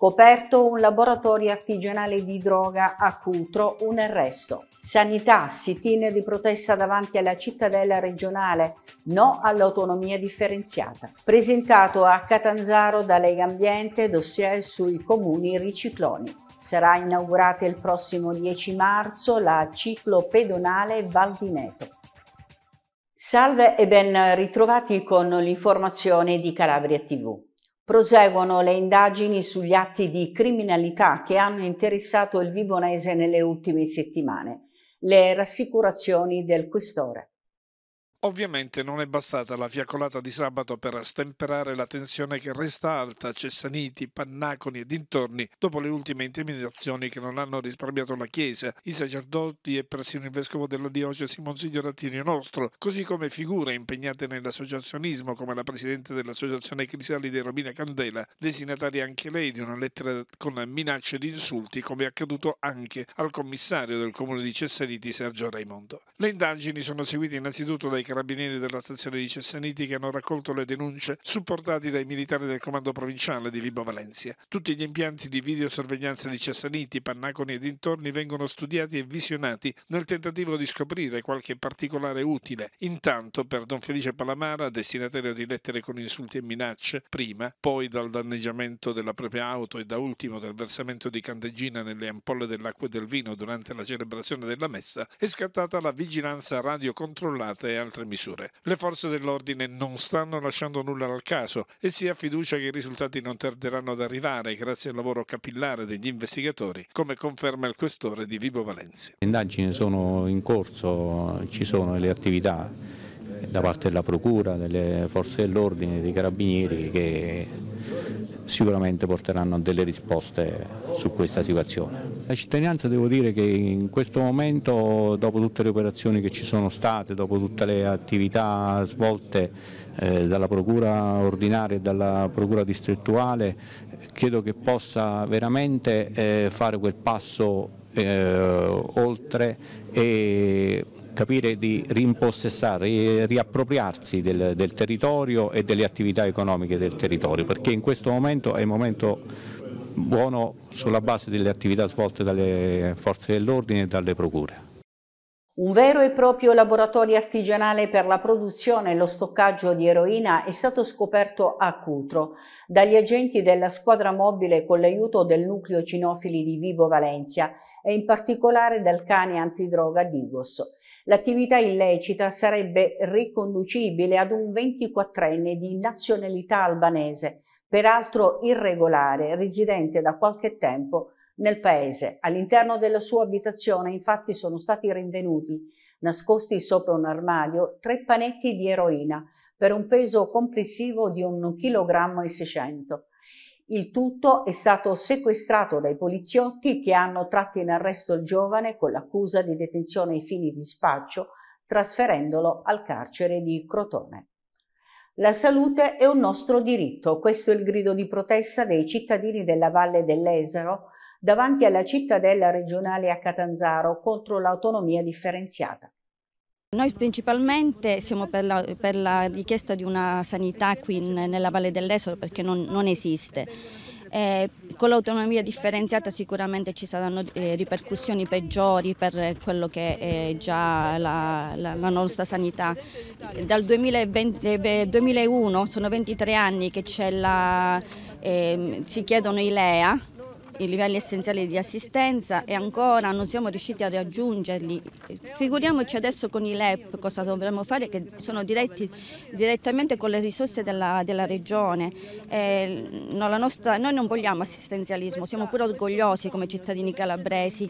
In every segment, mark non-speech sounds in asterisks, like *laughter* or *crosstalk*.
Scoperto un laboratorio artigianale di droga a Cutro, un arresto. Sanità, sit-in di protesta davanti alla cittadella regionale, no all'autonomia differenziata. Presentato a Catanzaro da Lega Ambiente, dossier sui comuni ricicloni. Sarà inaugurata il prossimo 10 marzo la ciclo pedonale Val di Neto. Salve e ben ritrovati con l'informazione di Calabria TV. Proseguono le indagini sugli atti di criminalità che hanno interessato il Vibonese nelle ultime settimane. Le rassicurazioni del questore. Ovviamente non è bastata la fiaccolata di sabato per stemperare la tensione che resta alta a Cessaniti, Pannaconi e dintorni dopo le ultime intimidazioni che non hanno risparmiato la Chiesa, i sacerdoti e persino il vescovo della diocesi Monsignor Attilio Nostro, così come figure impegnate nell'associazionismo come la presidente dell'associazione Crisali di Robina Candela, designataria anche lei di una lettera con minacce di insulti come è accaduto anche al commissario del comune di Cessaniti Sergio Raimondo. Le indagini sono seguite innanzitutto dai carabinieri della stazione di Cessaniti che hanno raccolto le denunce supportati dai militari del comando provinciale di Vibo Valencia. Tutti gli impianti di videosorveglianza di Cessaniti, Pannaconi e dintorni vengono studiati e visionati nel tentativo di scoprire qualche particolare utile. Intanto per Don Felice Palamara, destinatario di lettere con insulti e minacce, prima, poi dal danneggiamento della propria auto e da ultimo dal versamento di candeggina nelle ampolle dell'acqua e del vino durante la celebrazione della messa, è scattata la vigilanza radio controllata e altre altre misure. Le forze dell'ordine non stanno lasciando nulla al caso e si ha fiducia che i risultati non tarderanno ad arrivare grazie al lavoro capillare degli investigatori, come conferma il questore di Vibo Valenzi. Le indagini sono in corso, ci sono le attività da parte della Procura, delle forze dell'ordine, dei carabinieri che sicuramente porteranno a delle risposte su questa situazione. La cittadinanza devo dire che in questo momento, dopo tutte le operazioni che ci sono state, dopo tutte le attività svolte eh, dalla Procura ordinaria e dalla Procura distrettuale, credo che possa veramente eh, fare quel passo eh, oltre e capire di rimpossessare, riappropriarsi del, del territorio e delle attività economiche del territorio, perché in questo momento è il momento buono sulla base delle attività svolte dalle forze dell'ordine e dalle procure. Un vero e proprio laboratorio artigianale per la produzione e lo stoccaggio di eroina è stato scoperto a Cutro dagli agenti della squadra mobile con l'aiuto del nucleo cinofili di Vibo Valencia e in particolare dal cane antidroga Digos. L'attività illecita sarebbe riconducibile ad un 24enne di nazionalità albanese, peraltro irregolare, residente da qualche tempo nel paese. All'interno della sua abitazione infatti sono stati rinvenuti, nascosti sopra un armadio, tre panetti di eroina per un peso complessivo di 1,6 kg. Il tutto è stato sequestrato dai poliziotti che hanno tratto in arresto il giovane con l'accusa di detenzione ai fini di spaccio, trasferendolo al carcere di Crotone. La salute è un nostro diritto, questo è il grido di protesta dei cittadini della Valle dell'Esero davanti alla cittadella regionale a Catanzaro contro l'autonomia differenziata. Noi principalmente siamo per la, per la, richiesta di una sanità qui in, nella Valle dell'Esolo perché non, non esiste. Eh, con l'autonomia differenziata sicuramente ci saranno eh, ripercussioni peggiori per quello che è già la, la, la nostra sanità. Dal 2020, 2001 eh, sono 23 anni che eh, si chiedono i LEA i livelli essenziali di assistenza e ancora non siamo riusciti a raggiungerli. Figuriamoci adesso con i LEP cosa dovremmo fare che sono diretti direttamente con le risorse della, della regione. Eh, no, nostra, noi non vogliamo assistenzialismo, siamo pure orgogliosi come cittadini calabresi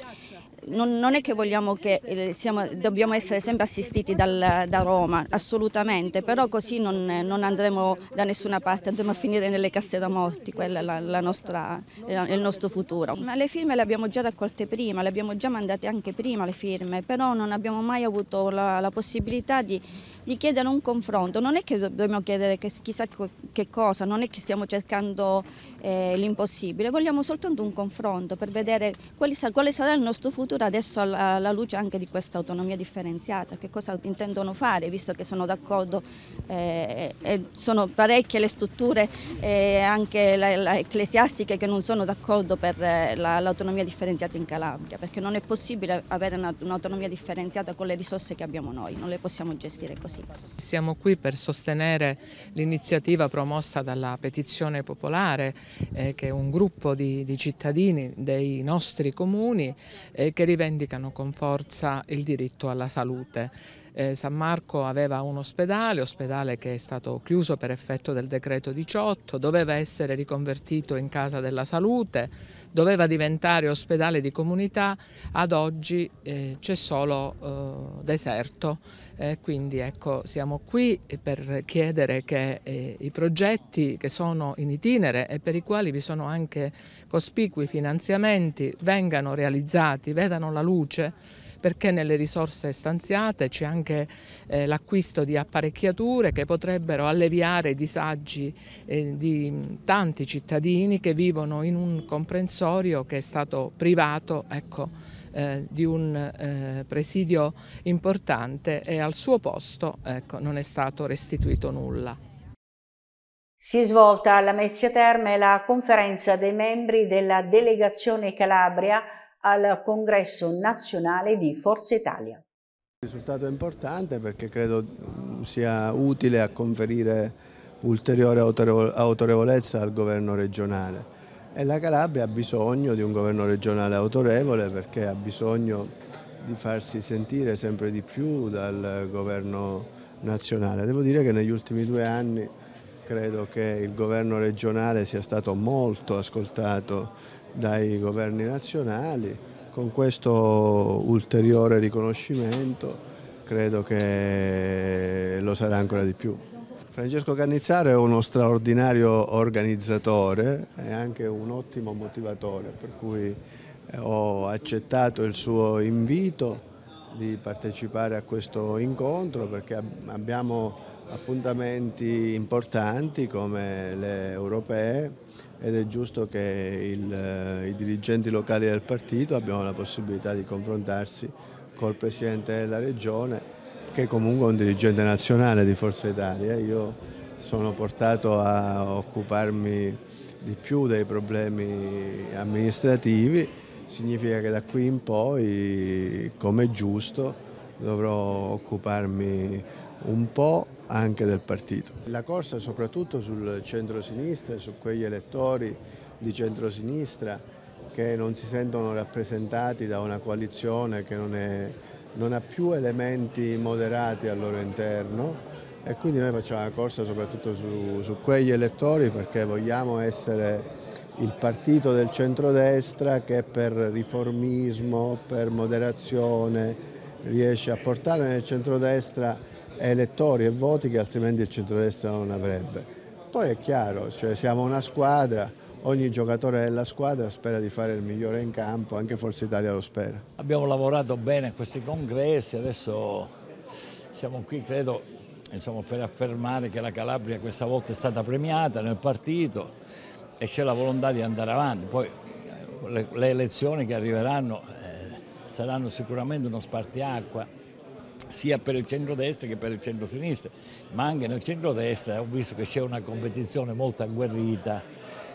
non, non, è che vogliamo che eh, siamo, dobbiamo essere sempre assistiti dal, da Roma, assolutamente, però così non, non, andremo da nessuna parte, andremo a finire nelle casse da morti, quello è il nostro futuro. Ma le firme le abbiamo già raccolte prima, le abbiamo già mandate anche prima le firme, però non abbiamo mai avuto la, la possibilità di, di, chiedere un confronto, non è che dobbiamo chiedere che, chissà che cosa, non è che stiamo cercando eh, l'impossibile, vogliamo soltanto un confronto per vedere quale sarà il nostro futuro futuro adesso alla, luce anche di questa autonomia differenziata, che cosa intendono fare, visto che sono d'accordo, eh, sono parecchie le strutture eh, anche la, la ecclesiastiche che non sono d'accordo per eh, l'autonomia la, differenziata in Calabria, perché non è possibile avere un'autonomia differenziata con le risorse che abbiamo noi, non le possiamo gestire così. Siamo qui per sostenere l'iniziativa promossa dalla petizione popolare, eh, che è un gruppo di, di cittadini dei nostri comuni, eh, che rivendicano con forza il diritto alla salute. Eh, San Marco aveva un ospedale, ospedale che è stato chiuso per effetto del decreto 18, doveva essere riconvertito in casa della salute, doveva diventare ospedale di comunità, ad oggi eh, c'è solo eh, deserto. Eh, quindi ecco, siamo qui per chiedere che eh, i progetti che sono in itinere e per i quali vi sono anche cospicui finanziamenti vengano realizzati, vedano la luce perché nelle risorse stanziate c'è anche eh, l'acquisto di apparecchiature che potrebbero alleviare i disagi eh, di tanti cittadini che vivono in un comprensorio che è stato privato ecco, eh, di un eh, presidio importante e al suo posto ecco, non è stato restituito nulla. Si è svolta alla Mezzia Terme la conferenza dei membri della Delegazione Calabria al congresso nazionale di Forza Italia. Il risultato è importante perché credo mm, sia utile a conferire ulteriore autorevolezza al governo regionale e la Calabria ha bisogno di un governo regionale autorevole perché ha bisogno di farsi sentire sempre di più dal governo nazionale. Devo dire che negli ultimi due anni credo che il governo regionale sia stato molto ascoltato dai governi nazionali. Con questo ulteriore riconoscimento credo che lo sarà ancora di più. Francesco Cannizzaro è uno straordinario organizzatore e anche un ottimo motivatore, per cui eh, ho accettato il suo invito di partecipare a questo incontro perché abbiamo appuntamenti importanti come le europee ed è giusto che il, eh, i dirigenti locali del partito abbiano la possibilità di confrontarsi col Presidente della Regione che comunque è un dirigente nazionale di Forza Italia. Io sono portato a occuparmi di più dei problemi amministrativi, significa che da qui in poi, come è giusto, dovrò occuparmi un po' anche del partito. La corsa soprattutto sul centro-sinistra, su quegli elettori di centro-sinistra che non si sentono rappresentati da una coalizione che non, è, non ha più elementi moderati al loro interno e quindi noi facciamo la corsa soprattutto su, su quegli elettori perché vogliamo essere il partito del centrodestra che per riformismo, per moderazione riesce a portare nel centrodestra elettori e voti che altrimenti il centrodestra non avrebbe. Poi è chiaro, cioè siamo una squadra, ogni giocatore della squadra spera di fare il migliore in campo, anche Forza Italia lo spera. Abbiamo lavorato bene a questi congressi, adesso siamo qui credo insomma, per affermare che la Calabria questa volta è stata premiata nel partito e c'è la volontà di andare avanti. Poi eh, le, le elezioni che arriveranno eh, saranno sicuramente uno spartiacqua sia per il centro-destra che per il centro-sinistra, ma anche nel centro-destra ho visto che c'è una competizione molto agguerrita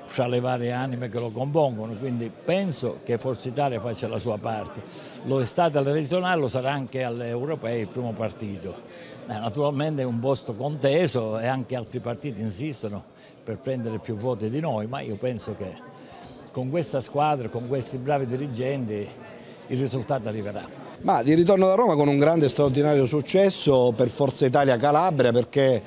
fra le varie anime che lo compongono, quindi penso che Forza Italia faccia la sua parte. Lo è stato alle regionali, lo sarà anche alle europee il primo partito. Eh, naturalmente è un posto conteso e anche altri partiti insistono per prendere più voti di noi, ma io penso che con questa squadra, con questi bravi dirigenti, il risultato arriverà. Ma di ritorno da Roma con un grande e straordinario successo per Forza Italia Calabria perché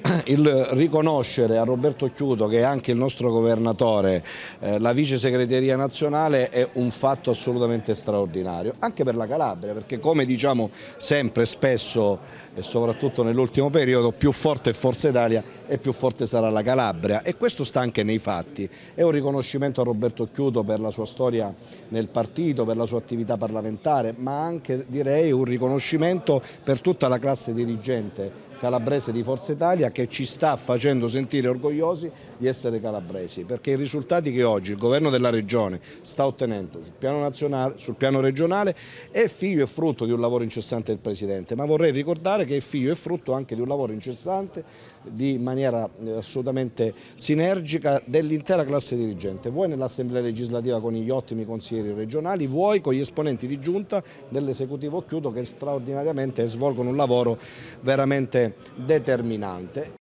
*clears throat* il riconoscere a Roberto Chiudo che è anche il nostro governatore eh, la vice segreteria nazionale è un fatto assolutamente straordinario anche per la Calabria perché come diciamo sempre spesso e soprattutto nell'ultimo periodo più forte è Forza Italia e più forte sarà la Calabria e questo sta anche nei fatti. È un riconoscimento a Roberto Chiudo per la sua storia nel partito, per la sua attività parlamentare, ma anche direi un riconoscimento per tutta la classe dirigente calabrese di Forza Italia che ci sta facendo sentire orgogliosi di essere calabresi perché i risultati che oggi il governo della regione sta ottenendo sul piano, nazionale, sul piano regionale è figlio e frutto di un lavoro incessante del Presidente ma vorrei ricordare parlamentare che è figlio e frutto anche di un lavoro incessante, di maniera eh, assolutamente sinergica dell'intera classe dirigente, vuoi nell'Assemblea legislativa con gli ottimi consiglieri regionali, vuoi con gli esponenti di giunta dell'esecutivo chiudo che straordinariamente svolgono un lavoro veramente determinante.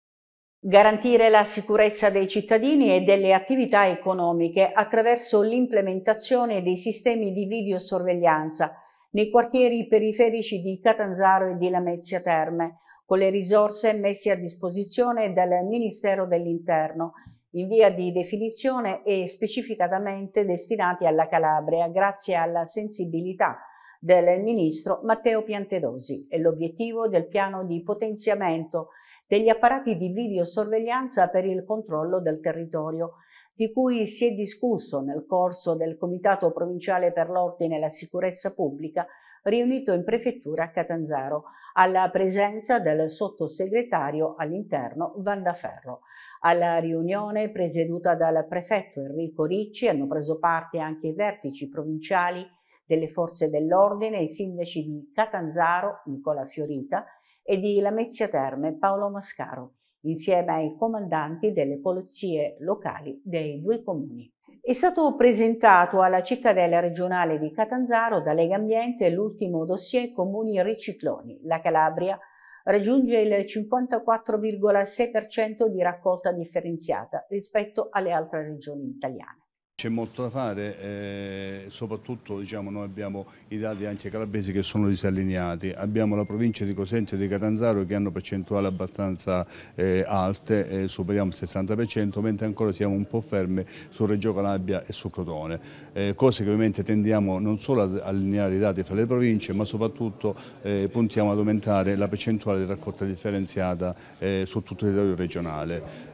Garantire la sicurezza dei cittadini e delle attività economiche attraverso l'implementazione dei sistemi di videosorveglianza nei quartieri periferici di Catanzaro e di Lamezia Terme, con le risorse messe a disposizione dal Ministero dell'Interno, in via di definizione e specificatamente destinati alla Calabria, grazie alla sensibilità del ministro Matteo Piantedosi e l'obiettivo del piano di potenziamento degli apparati di videosorveglianza per il controllo del territorio, di cui si è discusso nel corso del Comitato Provinciale per l'Ordine e la Sicurezza Pubblica riunito in prefettura a Catanzaro, alla presenza del sottosegretario all'interno Vandaferro. Alla riunione presieduta dal prefetto Enrico Ricci hanno preso parte anche i vertici provinciali delle forze dell'ordine i sindaci di Catanzaro, Nicola Fiorita, e di Lamezia Terme, Paolo Mascaro insieme ai comandanti delle polizie locali dei due comuni. È stato presentato alla cittadella regionale di Catanzaro da Lega Ambiente l'ultimo dossier Comuni Ricicloni. La Calabria raggiunge il 54,6% di raccolta differenziata rispetto alle altre regioni italiane. C'è molto da fare, eh, soprattutto diciamo, noi abbiamo i dati anche calabresi che sono disallineati, abbiamo la provincia di Cosenza e di Catanzaro che hanno percentuali abbastanza eh, alte, eh, superiamo il 60%, mentre ancora siamo un po' fermi su Reggio Calabria e su Crotone, eh, cose che ovviamente tendiamo non solo ad allineare i dati fra le province, ma soprattutto eh, puntiamo ad aumentare la percentuale di raccolta differenziata eh, su tutto il territorio regionale.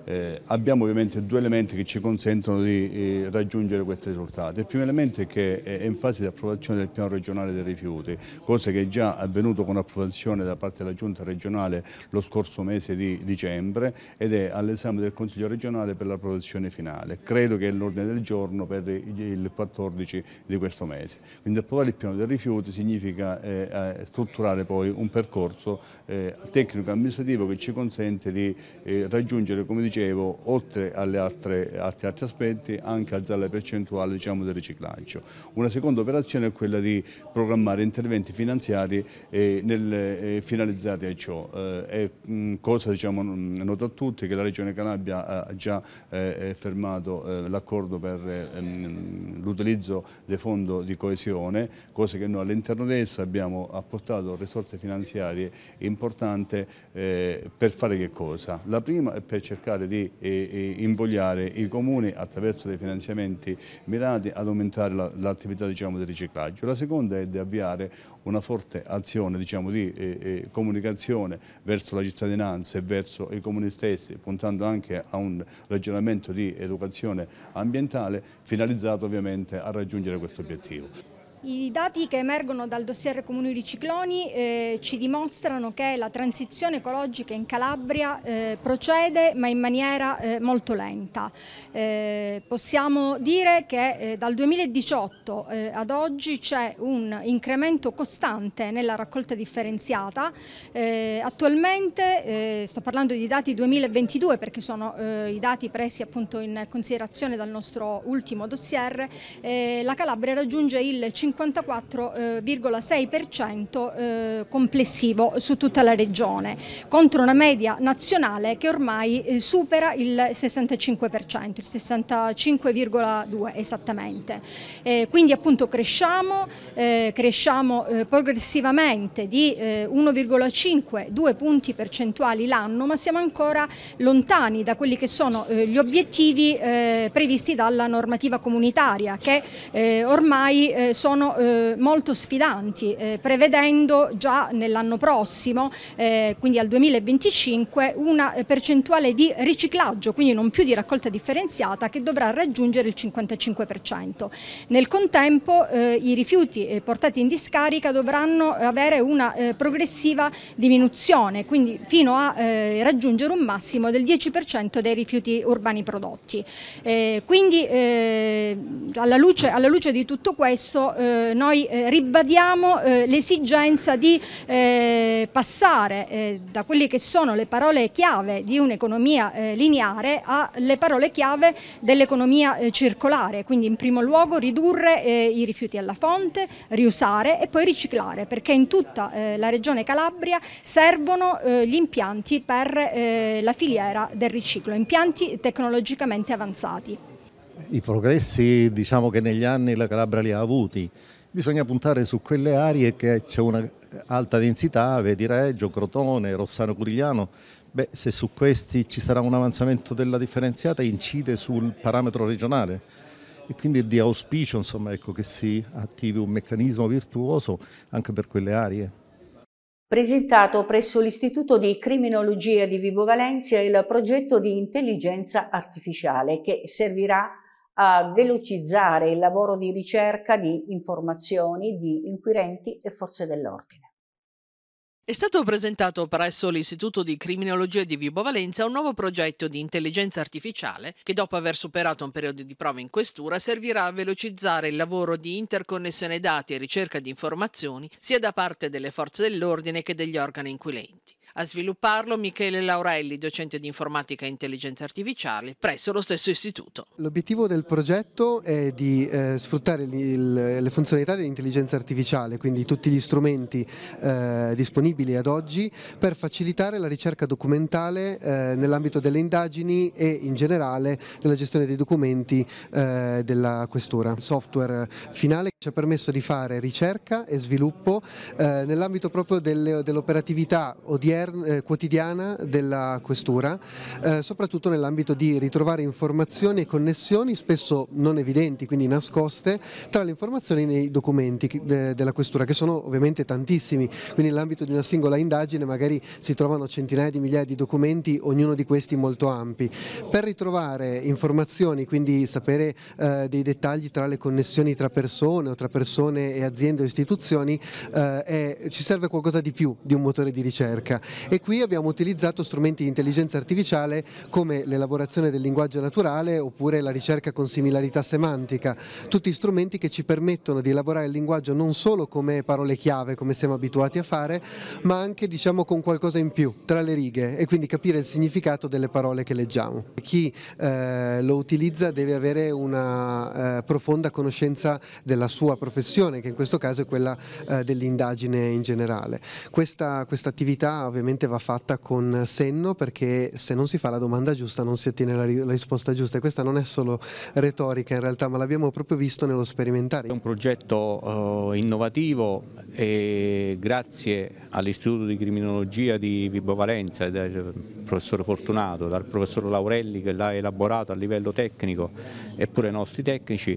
abbiamo ovviamente due elementi che ci consentono di raggiungere raggiungere questi risultati. Il primo elemento è che è in fase di approvazione del piano regionale dei rifiuti, cosa che è già avvenuto con approvazione da parte della giunta regionale lo scorso mese di dicembre ed è all'esame del Consiglio regionale per l'approvazione finale. Credo che è l'ordine del giorno per il 14 di questo mese. Quindi approvare il piano dei rifiuti significa eh, eh strutturare poi un percorso eh, tecnico-amministrativo che ci consente di eh, raggiungere, come dicevo, oltre agli altri aspetti, anche alzare quella percentuale diciamo, del riciclaggio. Una seconda operazione è quella di programmare interventi finanziari eh, nel, eh, finalizzati a ciò. Eh, è mh, mm, cosa diciamo, mm, nota a tutti che la Regione Calabria ha già eh, eh, fermato l'accordo per mm, l'utilizzo dei fondi di coesione, cosa che noi all'interno di essa abbiamo apportato risorse finanziarie importanti per fare che cosa? La prima è per cercare di invogliare i comuni attraverso dei finanziamenti interventi mirati ad aumentare l'attività la, diciamo, del riciclaggio. La seconda è di avviare una forte azione diciamo, di eh, eh comunicazione verso la cittadinanza e verso i comuni stessi, puntando anche a un ragionamento di educazione ambientale finalizzato ovviamente a raggiungere questo obiettivo. I dati che emergono dal dossier Comuni di Cicloni eh, ci dimostrano che la transizione ecologica in Calabria eh, procede ma in maniera eh, molto lenta. Eh, possiamo dire che eh, dal 2018 eh, ad oggi c'è un incremento costante nella raccolta differenziata. attualmente, sto parlando di dati 2022 perché sono i dati presi appunto in considerazione dal nostro ultimo dossier, la Calabria raggiunge il 50% 54,6% eh, eh, complessivo su tutta la regione, contro una media nazionale che ormai eh, supera il 65%, il 65,2% esattamente. Quindi appunto cresciamo, cresciamo progressivamente di 1,5-2 punti percentuali l'anno, ma siamo ancora lontani da quelli che sono gli obiettivi previsti dalla normativa comunitaria che ormai sono sono eh, molto sfidanti, eh, prevedendo già nell'anno prossimo, eh, quindi al 2025, una percentuale di riciclaggio, quindi non più di raccolta differenziata, che dovrà raggiungere il 55%. Nel contempo i rifiuti portati in discarica dovranno avere una progressiva diminuzione, quindi fino a raggiungere un massimo del 10% dei rifiuti urbani prodotti. quindi alla luce, alla, luce, di tutto questo eh, noi eh, ribadiamo eh, l'esigenza di passare da quelle che sono le parole chiave di un'economia lineare alle parole chiave dell'economia circolare, quindi in primo luogo ridurre i rifiuti alla fonte, riusare e poi riciclare, perché in tutta la regione Calabria servono gli impianti per la filiera del riciclo, impianti tecnologicamente avanzati i progressi diciamo che negli anni la Calabria li ha avuti. Bisogna puntare su quelle aree che c'è una alta densità, vedi Reggio, Crotone, Rossano Curigliano. Beh, se su questi ci sarà un avanzamento della differenziata incide sul parametro regionale e quindi è di auspicio insomma, ecco, che si attivi un meccanismo virtuoso anche per quelle aree. Presentato presso l'Istituto di Criminologia di Vibo Valencia il progetto di intelligenza artificiale che servirà a velocizzare il lavoro di ricerca di informazioni di inquirenti e forze dell'ordine. È stato presentato presso l'Istituto di Criminologia di Vibo Valenza un nuovo progetto di intelligenza artificiale che dopo aver superato un periodo di prova in questura servirà a velocizzare il lavoro di interconnessione dati e ricerca di informazioni sia da parte delle forze dell'ordine che degli organi inquirenti. A svilupparlo Michele Laurelli, docente di informatica e intelligenza artificiale presso lo stesso istituto. L'obiettivo del progetto è di eh, sfruttare il, le funzionalità dell'intelligenza artificiale, quindi tutti gli strumenti eh, disponibili ad oggi per facilitare la ricerca documentale eh, nell'ambito delle indagini e in generale della gestione dei documenti eh, della questura. Il software finale ci ha permesso di fare ricerca e sviluppo eh, nell'ambito proprio dell'operatività odierna eh, quotidiana della Questura, eh, soprattutto nell'ambito di ritrovare informazioni e connessioni spesso non evidenti, quindi nascoste, tra le informazioni nei documenti de della Questura, che sono ovviamente tantissimi, quindi nell'ambito di una singola indagine magari si trovano centinaia di migliaia di documenti, ognuno di questi molto ampi. Per ritrovare informazioni, quindi sapere eh, dei dettagli tra le connessioni tra persone o tra persone e aziende o istituzioni, eh, è, ci serve qualcosa di più di un motore di ricerca e qui abbiamo utilizzato strumenti di intelligenza artificiale come l'elaborazione del linguaggio naturale oppure la ricerca con similarità semantica, tutti strumenti che ci permettono di elaborare il linguaggio non solo come parole chiave come siamo abituati a fare ma anche diciamo con qualcosa in più tra le righe e quindi capire il significato delle parole che leggiamo. Chi eh, lo utilizza deve avere una eh, profonda conoscenza della sua professione che in questo caso è quella eh, dell'indagine in generale. Questa, questa attività ovviamente ovviamente va fatta con senno perché se non si fa la domanda giusta non si ottiene la, ri la risposta giusta e questa non è solo retorica in realtà ma l'abbiamo proprio visto nello sperimentare. È un progetto eh, innovativo e grazie all'Istituto di Criminologia di Vibo Valenza, e del professor Fortunato, dal professor Laurelli che l'ha elaborato a livello tecnico e pure ai nostri tecnici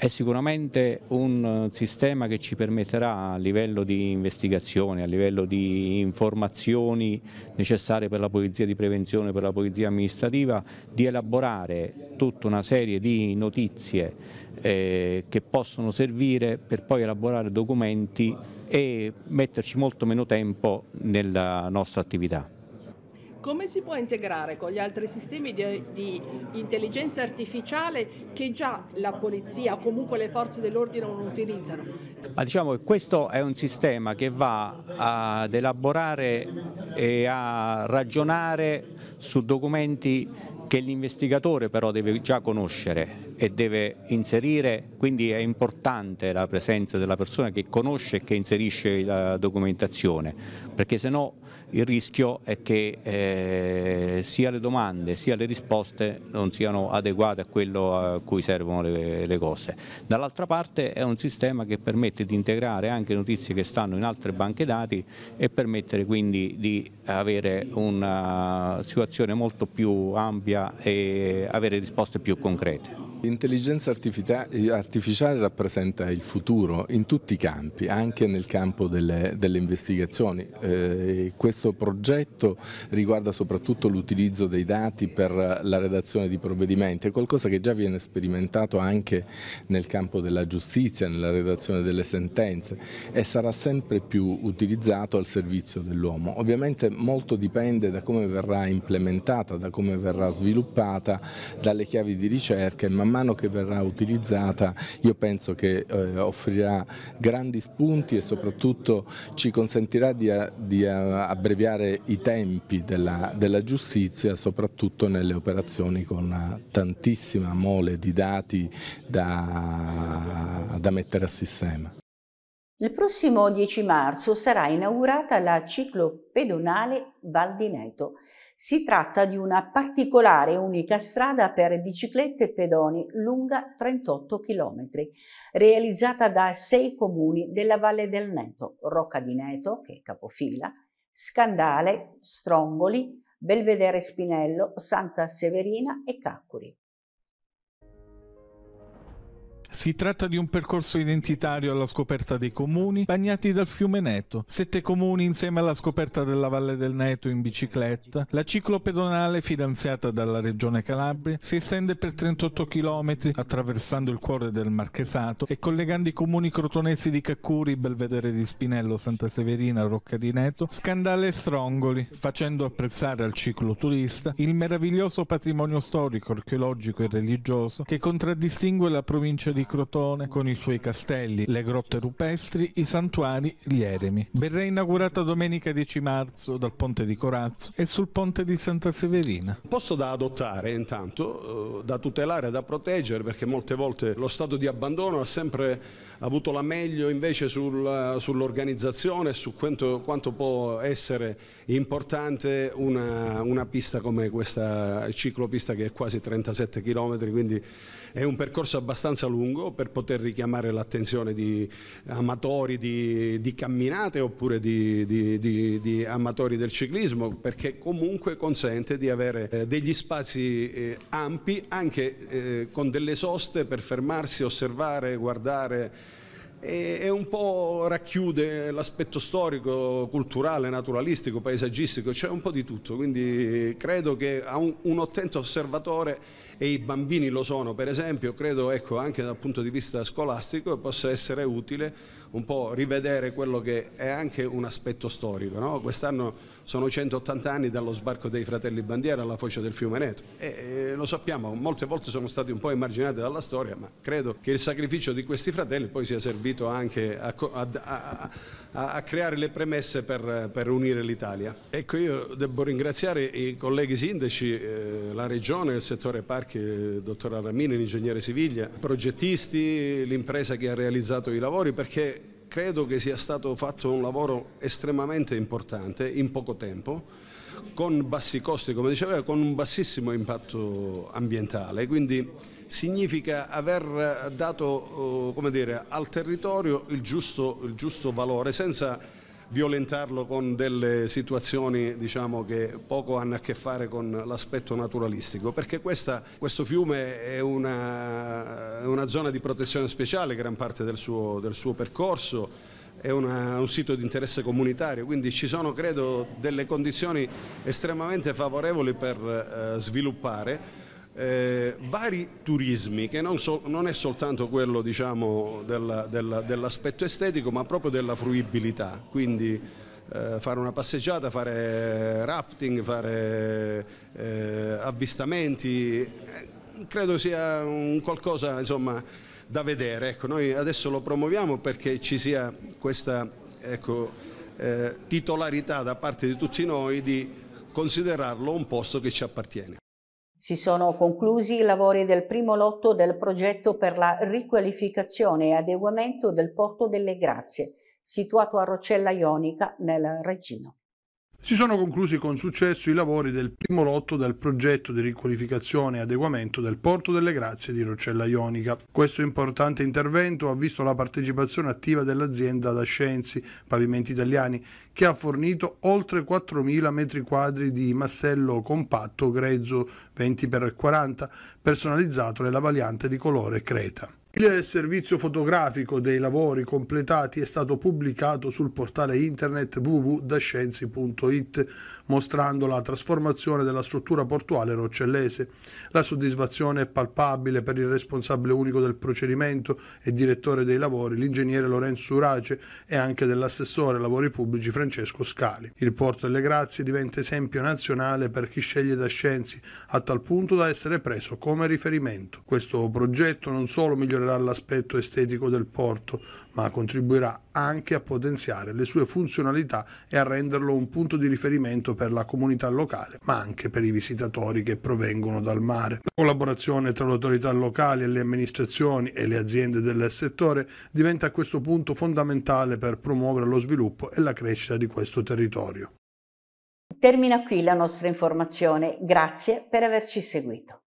è sicuramente un eh, sistema che ci permetterà a livello di investigazione, a livello di informazioni necessarie per la polizia di prevenzione, per la polizia amministrativa, di elaborare tutta una serie di notizie eh, che possono servire per poi elaborare documenti e metterci molto meno tempo nella nostra attività come si può integrare con gli altri sistemi di, di, intelligenza artificiale che già la polizia o comunque le forze dell'ordine non utilizzano? Ma diciamo che questo è un sistema che va ad elaborare e a ragionare su documenti che l'investigatore però deve già conoscere e deve inserire, quindi è importante la presenza della persona che conosce e che inserisce la documentazione, perché se no il rischio è che eh, sia le domande sia le risposte non siano adeguate a quello a cui servono le, le cose. Dall'altra parte è un sistema che permette di integrare anche notizie che stanno in altre banche dati e permettere quindi di avere una situazione molto più ampia e avere risposte più concrete. L'intelligenza artificiale rappresenta il futuro in tutti i campi, anche nel campo delle, delle investigazioni. Eh, questo progetto riguarda soprattutto l'utilizzo dei dati per la redazione di provvedimenti, è qualcosa che già viene sperimentato anche nel campo della giustizia, nella redazione delle sentenze e sarà sempre più utilizzato al servizio dell'uomo. Ovviamente molto dipende da come verrà implementata, da come verrà sviluppata, dalle chiavi di ricerca, ma mano che verrà utilizzata io penso che eh, offrirà grandi spunti e soprattutto ci consentirà di, eh, di eh, abbreviare i tempi della, della giustizia soprattutto nelle operazioni con tantissima mole di dati da, da mettere a sistema. Il prossimo 10 marzo sarà inaugurata la ciclopedonale Val di Neto. Si tratta di una particolare e unica strada per biciclette e pedoni lunga 38 km, realizzata da sei comuni della Valle del Neto, Rocca di Neto, che è capofila, Scandale, Stromboli, Belvedere Spinello, Santa Severina e Caccuri. Si tratta di un percorso identitario alla scoperta dei comuni bagnati dal fiume Neto. Sette comuni insieme alla scoperta della Valle del Neto in bicicletta. La ciclopedonale finanziata dalla Regione Calabria si estende per 38 km attraversando il cuore del Marchesato e collegando i comuni crotonesi di Caccuri, Belvedere di Spinello, Santa Severina, Rocca di Neto, Scandale e Strongoli, facendo apprezzare al cicloturista il meraviglioso patrimonio storico, archeologico e religioso che contraddistingue la provincia di di Crotone con i suoi castelli, le grotte rupestri, i santuari, gli eremi. Verrà inaugurata domenica 10 marzo dal ponte di Corazzo e sul ponte di Santa Severina. Posto da adottare intanto, eh, da tutelare, da proteggere perché molte volte lo stato di abbandono ha sempre avuto la meglio invece sul, sull'organizzazione e su quanto, quanto, può essere importante una, una pista come questa ciclopista che è quasi 37 km, quindi è un percorso abbastanza lungo lungo per poter richiamare l'attenzione di amatori di, di camminate oppure di, di, di, amatori del ciclismo perché comunque consente di avere eh, degli spazi eh, ampi anche eh, con delle soste per fermarsi, osservare, guardare e, un po' racchiude l'aspetto storico, culturale, naturalistico, paesaggistico, c'è cioè un po' di tutto, quindi credo che a un, un attento osservatore e i bambini lo sono per esempio, credo ecco, anche dal punto di vista scolastico possa essere utile un po' rivedere quello che è anche un aspetto storico. No? Quest'anno sono 180 anni dallo sbarco dei fratelli Bandiera alla foce del fiume Neto e, eh, lo sappiamo, molte volte sono stati un po' emarginati dalla storia, ma credo che il sacrificio di questi fratelli poi sia servito anche a, a, a, a creare le premesse per, per unire l'Italia. Ecco, io devo ringraziare i colleghi sindaci, eh, la Regione, il settore parchi che il dottor Aramini, l'ingegnere Siviglia, progettisti, l'impresa che ha realizzato i lavori perché credo che sia stato fatto un lavoro estremamente importante in poco tempo con bassi costi, come diceva, con un bassissimo impatto ambientale, quindi significa aver dato eh, dire, al territorio il giusto, il giusto valore senza violentarlo con delle situazioni diciamo, che poco hanno a che fare con l'aspetto naturalistico, perché questa, questo fiume è una, una, zona di protezione speciale, gran parte del suo, del suo percorso, è una, un sito di interesse comunitario, quindi ci sono credo delle condizioni estremamente favorevoli per eh, sviluppare eh, vari turismi, che non, so, non, è soltanto quello diciamo, della, della, dell'aspetto estetico, ma proprio della fruibilità. Quindi eh, fare una passeggiata, fare rafting, fare eh, avvistamenti, eh, credo sia un qualcosa insomma, da vedere. Ecco, noi adesso lo promuoviamo perché ci sia questa ecco, eh, titolarità da parte di tutti noi di considerarlo un posto che ci appartiene. Si sono conclusi i lavori del primo lotto del progetto per la riqualificazione e adeguamento del porto delle Grazie, situato a Rocella Ionica nel Regino. Si sono conclusi con successo i lavori del primo lotto del progetto di riqualificazione e adeguamento del Porto delle Grazie di Roccella Ionica. Questo importante intervento ha visto la partecipazione attiva dell'azienda Dascenzi Pavimenti Italiani, che ha fornito oltre 4.000 metri quadri di massello compatto grezzo 20x40, personalizzato nella variante di colore creta. Il servizio fotografico dei lavori completati è stato pubblicato sul portale internet www.dascienzi.it mostrando la trasformazione della struttura portuale roccellese. La soddisfazione è palpabile per il responsabile unico del procedimento e direttore dei lavori, l'ingegnere Lorenzo Urace e anche dell'assessore lavori pubblici Francesco Scali. Il Porto delle Grazie diventa esempio nazionale per chi sceglie Dascienzi, a tal punto da essere preso come riferimento. Questo progetto non solo migliora migliorerà l'aspetto estetico del porto, ma contribuirà anche a potenziare le sue funzionalità e a renderlo un punto di riferimento per la comunità locale, ma anche per i visitatori che provengono dal mare. La collaborazione tra le autorità locali e le amministrazioni e le aziende del settore diventa a questo punto fondamentale per promuovere lo sviluppo e la crescita di questo territorio. Termina qui la nostra informazione. Grazie per averci seguito.